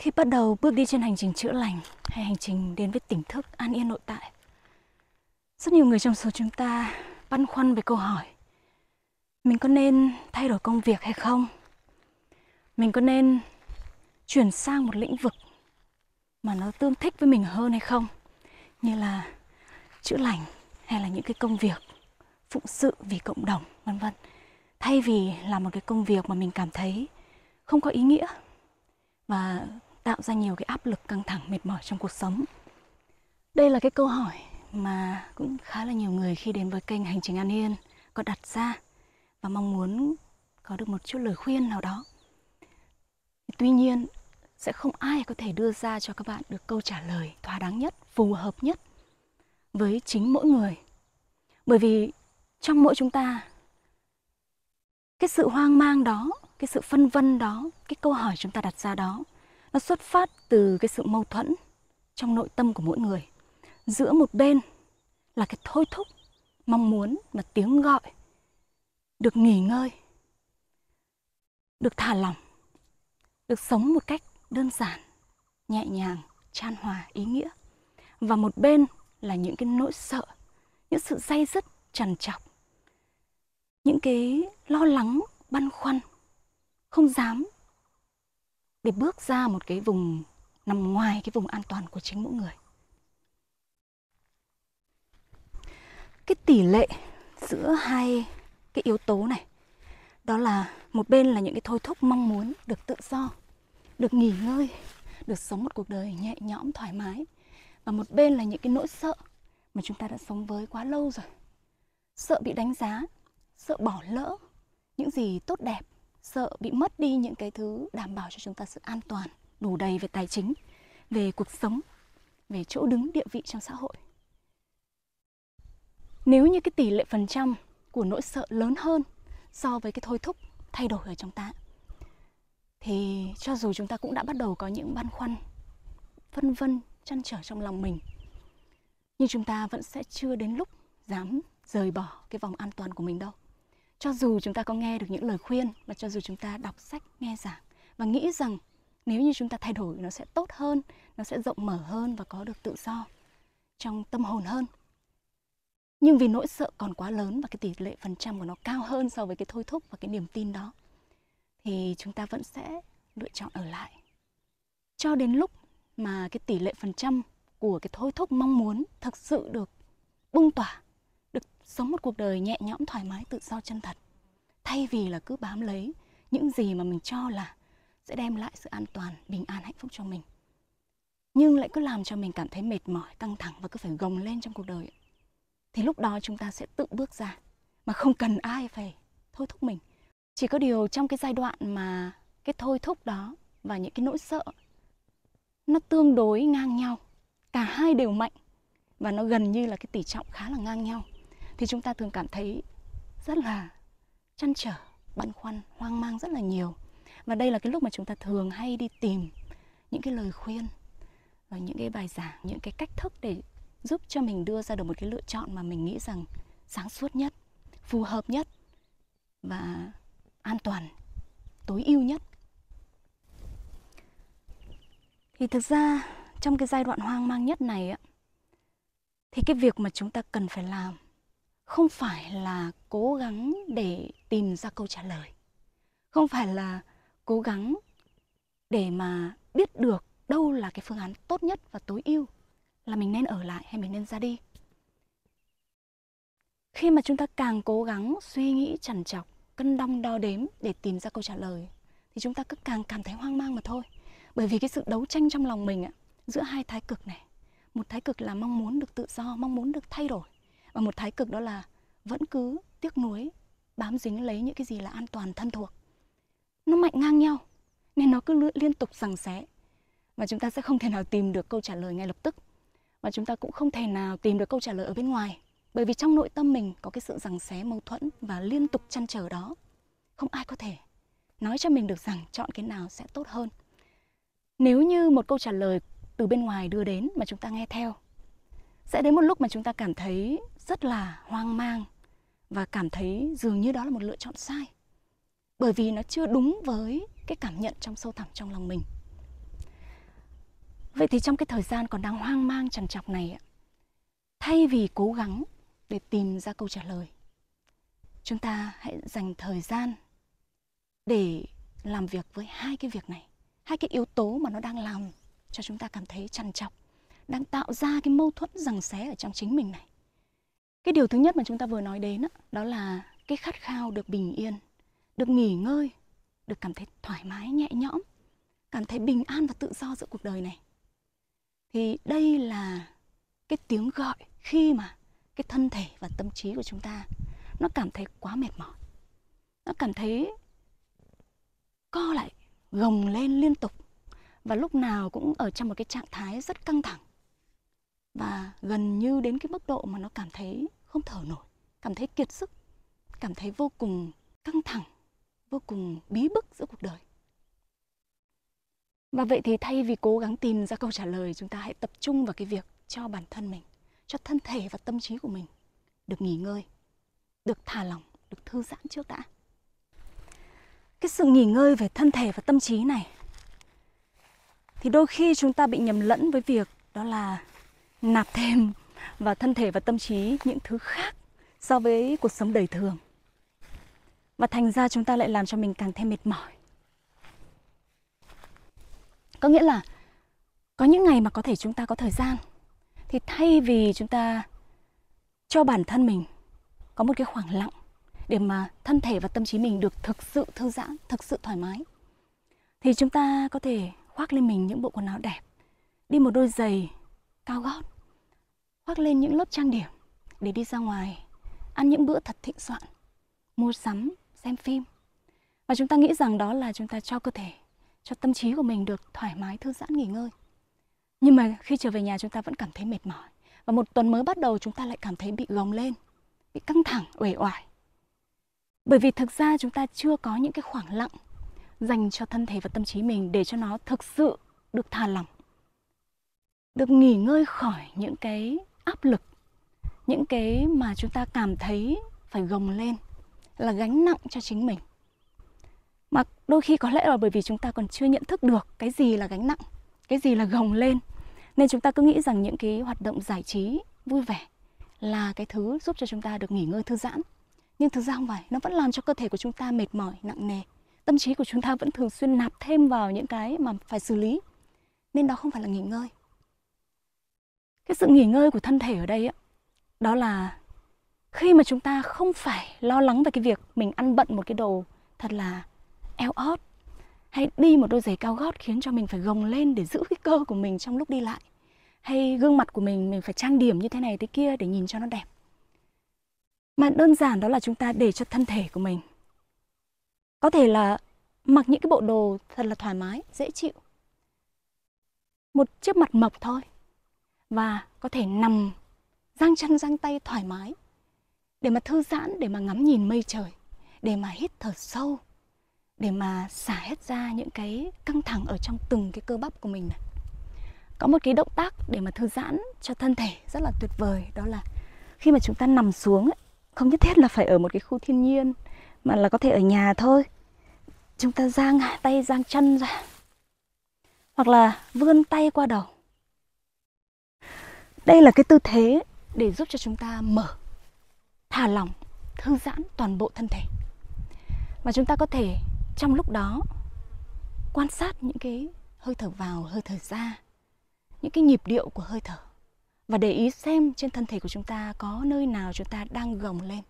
Khi bắt đầu bước đi trên hành trình chữa lành hay hành trình đến với tỉnh thức an yên nội tại, rất nhiều người trong số chúng ta băn khoăn về câu hỏi mình có nên thay đổi công việc hay không? Mình có nên chuyển sang một lĩnh vực mà nó tương thích với mình hơn hay không? Như là chữa lành hay là những cái công việc phụng sự vì cộng đồng vân vân thay vì là một cái công việc mà mình cảm thấy không có ý nghĩa và tạo ra nhiều cái áp lực căng thẳng mệt mỏi trong cuộc sống đây là cái câu hỏi mà cũng khá là nhiều người khi đến với kênh hành trình an yên có đặt ra và mong muốn có được một chút lời khuyên nào đó tuy nhiên sẽ không ai có thể đưa ra cho các bạn được câu trả lời thỏa đáng nhất phù hợp nhất với chính mỗi người bởi vì trong mỗi chúng ta cái sự hoang mang đó cái sự phân vân đó cái câu hỏi chúng ta đặt ra đó nó xuất phát từ cái sự mâu thuẫn trong nội tâm của mỗi người giữa một bên là cái thôi thúc mong muốn và tiếng gọi được nghỉ ngơi được thả lỏng được sống một cách đơn giản nhẹ nhàng chan hòa ý nghĩa và một bên là những cái nỗi sợ những sự day dứt trằn trọc những cái lo lắng băn khoăn không dám để bước ra một cái vùng nằm ngoài cái vùng an toàn của chính mỗi người cái tỷ lệ giữa hai cái yếu tố này đó là một bên là những cái thôi thúc mong muốn được tự do được nghỉ ngơi được sống một cuộc đời nhẹ nhõm thoải mái và một bên là những cái nỗi sợ mà chúng ta đã sống với quá lâu rồi sợ bị đánh giá sợ bỏ lỡ những gì tốt đẹp sợ bị mất đi những cái thứ đảm bảo cho chúng ta sự an toàn đủ đầy về tài chính về cuộc sống về chỗ đứng địa vị trong xã hội nếu như cái tỷ lệ phần trăm của nỗi sợ lớn hơn so với cái thôi thúc thay đổi ở trong ta thì cho dù chúng ta cũng đã bắt đầu có những băn khoăn phân vân chăn trở trong lòng mình nhưng chúng ta vẫn sẽ chưa đến lúc dám rời bỏ cái vòng an toàn của mình đâu cho dù chúng ta có nghe được những lời khuyên và cho dù chúng ta đọc sách nghe giảng và nghĩ rằng nếu như chúng ta thay đổi nó sẽ tốt hơn nó sẽ rộng mở hơn và có được tự do trong tâm hồn hơn nhưng vì nỗi sợ còn quá lớn và cái tỷ lệ phần trăm của nó cao hơn so với cái thôi thúc và cái niềm tin đó thì chúng ta vẫn sẽ lựa chọn ở lại cho đến lúc mà cái tỷ lệ phần trăm của cái thôi thúc mong muốn thực sự được bung tỏa sống một cuộc đời nhẹ nhõm thoải mái tự do chân thật thay vì là cứ bám lấy những gì mà mình cho là sẽ đem lại sự an toàn bình an hạnh phúc cho mình nhưng lại cứ làm cho mình cảm thấy mệt mỏi căng thẳng và cứ phải gồng lên trong cuộc đời thì lúc đó chúng ta sẽ tự bước ra mà không cần ai phải thôi thúc mình chỉ có điều trong cái giai đoạn mà cái thôi thúc đó và những cái nỗi sợ nó tương đối ngang nhau cả hai đều mạnh và nó gần như là cái tỷ trọng khá là ngang nhau thì chúng ta thường cảm thấy rất là chăn trở băn khoăn hoang mang rất là nhiều và đây là cái lúc mà chúng ta thường hay đi tìm những cái lời khuyên và những cái bài giảng những cái cách thức để giúp cho mình đưa ra được một cái lựa chọn mà mình nghĩ rằng sáng suốt nhất phù hợp nhất và an toàn tối ưu nhất thì thực ra trong cái giai đoạn hoang mang nhất này á thì cái việc mà chúng ta cần phải làm không phải là cố gắng để tìm ra câu trả lời không phải là cố gắng để mà biết được đâu là cái phương án tốt nhất và tối ưu là mình nên ở lại hay mình nên ra đi khi mà chúng ta càng cố gắng suy nghĩ chằn chọc cân đong đo đếm để tìm ra câu trả lời thì chúng ta cứ càng cảm thấy hoang mang mà thôi bởi vì cái sự đấu tranh trong lòng mình ạ giữa hai thái cực này một thái cực là mong muốn được tự do mong muốn được thay đổi và một thái cực đó là vẫn cứ tiếc nuối bám dính lấy những cái gì là an toàn thân thuộc nó mạnh ngang nhau nên nó cứ liên tục rằng xé và chúng ta sẽ không thể nào tìm được câu trả lời ngay lập tức và chúng ta cũng không thể nào tìm được câu trả lời ở bên ngoài bởi vì trong nội tâm mình có cái sự rằng xé mâu thuẫn và liên tục chăn trở đó không ai có thể nói cho mình được rằng chọn cái nào sẽ tốt hơn nếu như một câu trả lời từ bên ngoài đưa đến mà chúng ta nghe theo sẽ đến một lúc mà chúng ta cảm thấy rất là hoang mang và cảm thấy dường như đó là một lựa chọn sai bởi vì nó chưa đúng với cái cảm nhận trong sâu thẳm trong lòng mình vậy thì trong cái thời gian còn đang hoang mang trằn trọc này thay vì cố gắng để tìm ra câu trả lời chúng ta hãy dành thời gian để làm việc với hai cái việc này hai cái yếu tố mà nó đang làm cho chúng ta cảm thấy trằn trọc đang tạo ra cái mâu thuẫn rằng xé ở trong chính mình này cái điều thứ nhất mà chúng ta vừa nói đến đó, đó là cái khát khao được bình yên được nghỉ ngơi được cảm thấy thoải mái nhẹ nhõm cảm thấy bình an và tự do giữa cuộc đời này thì đây là cái tiếng gọi khi mà cái thân thể và tâm trí của chúng ta nó cảm thấy quá mệt mỏi nó cảm thấy co lại gồng lên liên tục và lúc nào cũng ở trong một cái trạng thái rất căng thẳng và gần như đến cái mức độ mà nó cảm thấy không thở nổi cảm thấy kiệt sức cảm thấy vô cùng căng thẳng vô cùng bí bức giữa cuộc đời và vậy thì thay vì cố gắng tìm ra câu trả lời chúng ta hãy tập trung vào cái việc cho bản thân mình cho thân thể và tâm trí của mình được nghỉ ngơi được thả lỏng được thư giãn trước đã cái sự nghỉ ngơi về thân thể và tâm trí này thì đôi khi chúng ta bị nhầm lẫn với việc đó là nạp thêm vào thân thể và tâm trí những thứ khác so với cuộc sống đời thường và thành ra chúng ta lại làm cho mình càng thêm mệt mỏi có nghĩa là có những ngày mà có thể chúng ta có thời gian thì thay vì chúng ta cho bản thân mình có một cái khoảng lặng để mà thân thể và tâm trí mình được thực sự thư giãn, thực sự thoải mái thì chúng ta có thể khoác lên mình những bộ quần áo đẹp, đi một đôi giày cao gót khoác lên những lớp trang điểm để đi ra ngoài ăn những bữa thật thịnh soạn mua sắm xem phim và chúng ta nghĩ rằng đó là chúng ta cho cơ thể cho tâm trí của mình được thoải mái thư giãn nghỉ ngơi nhưng mà khi trở về nhà chúng ta vẫn cảm thấy mệt mỏi và một tuần mới bắt đầu chúng ta lại cảm thấy bị gồng lên bị căng thẳng uể oải bởi vì thực ra chúng ta chưa có những cái khoảng lặng dành cho thân thể và tâm trí mình để cho nó thực sự được thả lỏng được nghỉ ngơi khỏi những cái áp lực những cái mà chúng ta cảm thấy phải gồng lên là gánh nặng cho chính mình mà đôi khi có lẽ là bởi vì chúng ta còn chưa nhận thức được cái gì là gánh nặng cái gì là gồng lên nên chúng ta cứ nghĩ rằng những cái hoạt động giải trí vui vẻ là cái thứ giúp cho chúng ta được nghỉ ngơi thư giãn nhưng thực ra không phải nó vẫn làm cho cơ thể của chúng ta mệt mỏi nặng nề tâm trí của chúng ta vẫn thường xuyên nạp thêm vào những cái mà phải xử lý nên đó không phải là nghỉ ngơi cái sự nghỉ ngơi của thân thể ở đây á đó là khi mà chúng ta không phải lo lắng về cái việc mình ăn bận một cái đồ thật là eo ót hay đi một đôi giày cao gót khiến cho mình phải gồng lên để giữ cái cơ của mình trong lúc đi lại hay gương mặt của mình mình phải trang điểm như thế này thế kia để nhìn cho nó đẹp mà đơn giản đó là chúng ta để cho thân thể của mình có thể là mặc những cái bộ đồ thật là thoải mái dễ chịu một chiếc mặt mộc thôi và có thể nằm giang chân giang tay thoải mái để mà thư giãn để mà ngắm nhìn mây trời để mà hít thở sâu để mà xả hết ra những cái căng thẳng ở trong từng cái cơ bắp của mình này có một cái động tác để mà thư giãn cho thân thể rất là tuyệt vời đó là khi mà chúng ta nằm xuống ấy, không nhất thiết là phải ở một cái khu thiên nhiên mà là có thể ở nhà thôi chúng ta giang tay giang chân ra hoặc là vươn tay qua đầu đây là cái tư thế để giúp cho chúng ta mở thả lỏng thư giãn toàn bộ thân thể và chúng ta có thể trong lúc đó quan sát những cái hơi thở vào hơi thở ra những cái nhịp điệu của hơi thở và để ý xem trên thân thể của chúng ta có nơi nào chúng ta đang gồng lên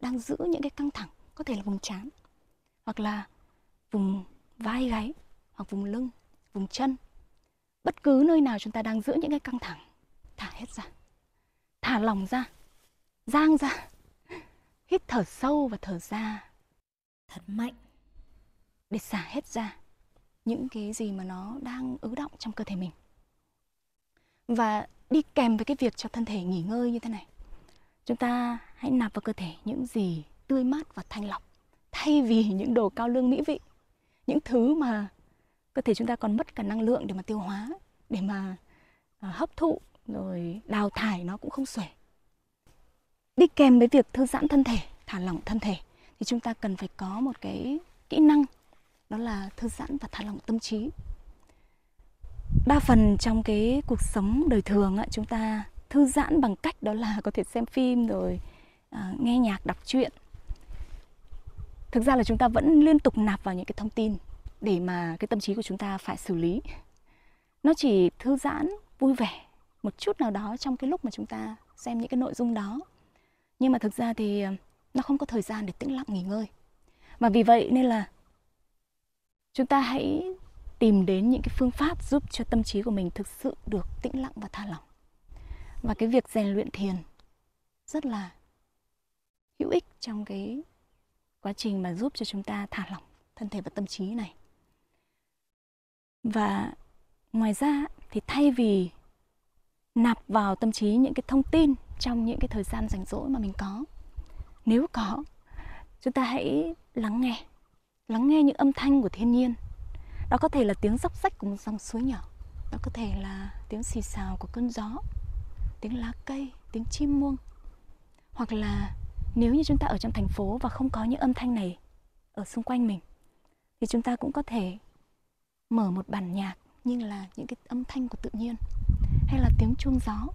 đang giữ những cái căng thẳng có thể là vùng trán hoặc là vùng vai gáy hoặc vùng lưng vùng chân bất cứ nơi nào chúng ta đang giữ những cái căng thẳng thả hết ra thả lòng ra giang ra hít thở sâu và thở ra thật mạnh để xả hết ra những cái gì mà nó đang ứ động trong cơ thể mình và đi kèm với cái việc cho thân thể nghỉ ngơi như thế này chúng ta hãy nạp vào cơ thể những gì tươi mát và thanh lọc thay vì những đồ cao lương mỹ vị những thứ mà cơ thể chúng ta còn mất cả năng lượng để mà tiêu hóa để mà à, hấp thụ rồi đào thải nó cũng không xuể đi kèm với việc thư giãn thân thể thả lỏng thân thể thì chúng ta cần phải có một cái kỹ năng đó là thư giãn và thả lỏng tâm trí đa phần trong cái cuộc sống đời thường á, chúng ta thư giãn bằng cách đó là có thể xem phim rồi à, nghe nhạc đọc truyện thực ra là chúng ta vẫn liên tục nạp vào những cái thông tin để mà cái tâm trí của chúng ta phải xử lý nó chỉ thư giãn vui vẻ một chút nào đó trong cái lúc mà chúng ta xem những cái nội dung đó nhưng mà thực ra thì ờ, nó không có thời gian để tĩnh lặng nghỉ ngơi và vì vậy nên là chúng ta hãy tìm đến những cái phương pháp giúp cho tâm trí của mình thực sự được tĩnh lặng và tha lỏng và cái việc rèn luyện thiền rất là hữu ích trong cái quá trình mà giúp cho chúng ta thả lỏng thân thể và tâm trí này và ngoài ra thì thay vì nạp vào tâm trí những cái thông tin trong những cái thời gian rảnh rỗi mà mình có nếu có chúng ta hãy lắng nghe lắng nghe những âm thanh của thiên nhiên đó có thể là tiếng róc rách của một dòng suối nhỏ đó có thể là tiếng xì xào của cơn gió tiếng lá cây tiếng chim muông hoặc là nếu như chúng ta ở trong thành phố và không có những âm thanh này ở xung quanh mình thì chúng ta cũng có thể mở một bản nhạc nhưng là những cái âm thanh của tự nhiên hay là tiếng chuông gió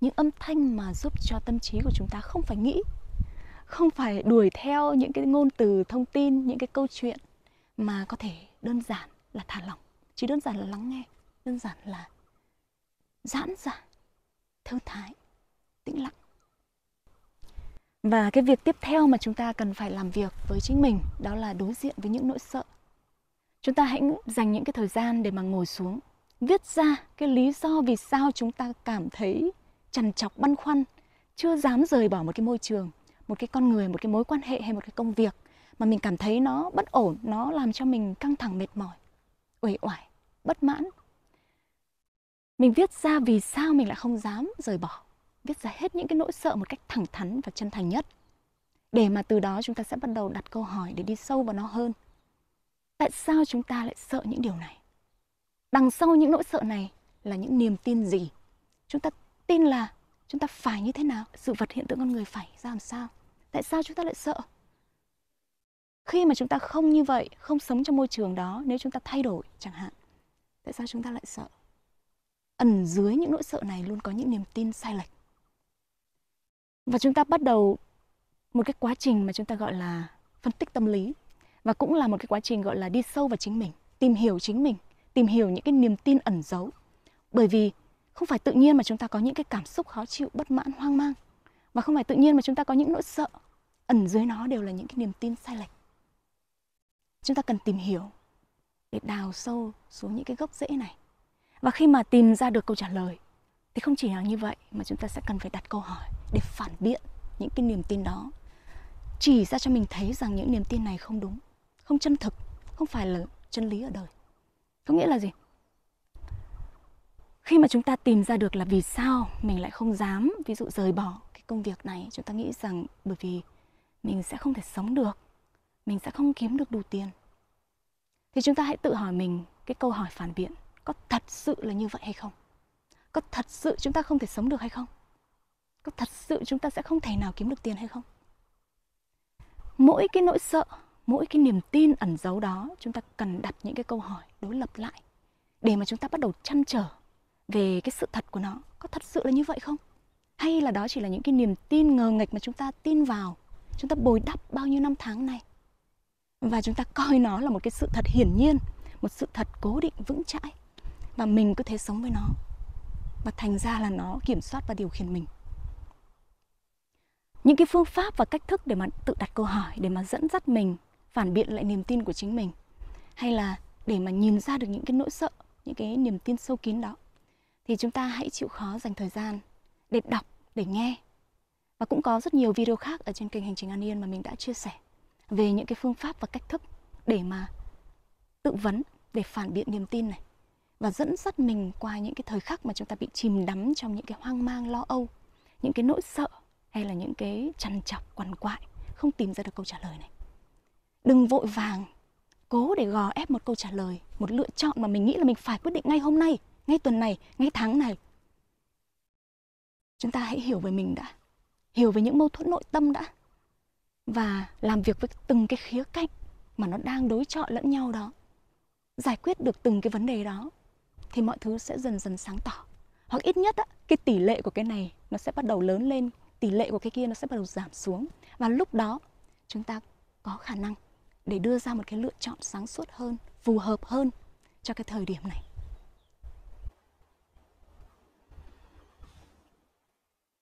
những âm thanh mà giúp cho tâm trí của chúng ta không phải nghĩ không phải đuổi theo những cái ngôn từ thông tin những cái câu chuyện mà có thể đơn giản là thả lỏng chỉ đơn giản là lắng nghe đơn giản là giãn ra thư thái tĩnh lặng và cái việc tiếp theo mà chúng ta cần phải làm việc với chính mình đó là đối diện với những nỗi sợ chúng ta hãy dành những cái thời gian để mà ngồi xuống viết ra cái lý do vì sao chúng ta cảm thấy trằn trọc băn khoăn chưa dám rời bỏ một cái môi trường một cái con người một cái mối quan hệ hay một cái công việc mà mình cảm thấy nó bất ổn nó làm cho mình căng thẳng mệt mỏi uể oải bất mãn mình viết ra vì sao mình lại không dám rời bỏ viết ra hết những cái nỗi sợ một cách thẳng thắn và chân thành nhất để mà từ đó chúng ta sẽ bắt đầu đặt câu hỏi để đi sâu vào nó hơn tại sao chúng ta lại sợ những điều này đằng sau những nỗi sợ này là những niềm tin gì chúng ta tin là chúng ta phải như thế nào sự vật hiện tượng con người phải ra làm sao tại sao chúng ta lại sợ khi mà chúng ta không như vậy không sống trong môi trường đó nếu chúng ta thay đổi chẳng hạn tại sao chúng ta lại sợ ẩn dưới những nỗi sợ này luôn có những niềm tin sai lệch và chúng ta bắt đầu một cái quá trình mà chúng ta gọi là phân tích tâm lý và cũng là một cái quá trình gọi là đi sâu vào chính mình tìm hiểu chính mình tìm hiểu những cái niềm tin ẩn giấu. Bởi vì không phải tự nhiên mà chúng ta có những cái cảm xúc khó chịu, bất mãn, hoang mang. Và không phải tự nhiên mà chúng ta có những nỗi sợ. Ẩn dưới nó đều là những cái niềm tin sai lệch. Chúng ta cần tìm hiểu để đào sâu xuống những cái gốc rễ này. Và khi mà tìm ra được câu trả lời thì không chỉ là như vậy mà chúng ta sẽ cần phải đặt câu hỏi để phản biện những cái niềm tin đó. Chỉ ra cho mình thấy rằng những niềm tin này không đúng, không chân thực, không phải là chân lý ở đời. Có nghĩa là gì? Khi mà chúng ta tìm ra được là vì sao mình lại không dám ví dụ rời bỏ cái công việc này, chúng ta nghĩ rằng bởi vì mình sẽ không thể sống được, mình sẽ không kiếm được đủ tiền. Thì chúng ta hãy tự hỏi mình cái câu hỏi phản biện, có thật sự là như vậy hay không? Có thật sự chúng ta không thể sống được hay không? Có thật sự chúng ta sẽ không thể nào kiếm được tiền hay không? Mỗi cái nỗi sợ mỗi cái niềm tin ẩn giấu đó chúng ta cần đặt những cái câu hỏi đối lập lại để mà chúng ta bắt đầu chăn trở về cái sự thật của nó có thật sự là như vậy không hay là đó chỉ là những cái niềm tin ngờ nghịch mà chúng ta tin vào chúng ta bồi đắp bao nhiêu năm tháng này và chúng ta coi nó là một cái sự thật hiển nhiên một sự thật cố định vững chãi và mình cứ thế sống với nó và thành ra là nó kiểm soát và điều khiển mình những cái phương pháp và cách thức để mà tự đặt câu hỏi để mà dẫn dắt mình phản biện lại niềm tin của chính mình hay là để mà nhìn ra được những cái nỗi sợ những cái niềm tin sâu kín đó thì chúng ta hãy chịu khó dành thời gian để đọc để nghe và cũng có rất nhiều video khác ở trên kênh hành trình an yên mà mình đã chia sẻ về những cái phương pháp và cách thức để mà tự vấn để phản biện niềm tin này và dẫn dắt mình qua những cái thời khắc mà chúng ta bị chìm đắm trong những cái hoang mang lo âu những cái nỗi sợ hay là những cái trằn trọc quằn quại không tìm ra được câu trả lời này đừng vội vàng cố để gò ép một câu trả lời một lựa chọn mà mình nghĩ là mình phải quyết định ngay hôm nay ngay tuần này ngay tháng này chúng ta hãy hiểu về mình đã hiểu về những mâu thuẫn nội tâm đã và làm việc với từng cái khía cạnh mà nó đang đối chọi lẫn nhau đó giải quyết được từng cái vấn đề đó thì mọi thứ sẽ dần dần sáng tỏ hoặc ít nhất á, cái tỷ lệ của cái này nó sẽ bắt đầu lớn lên tỷ lệ của cái kia nó sẽ bắt đầu giảm xuống và lúc đó chúng ta có khả năng để đưa ra một cái lựa chọn sáng suốt hơn phù hợp hơn cho cái thời điểm này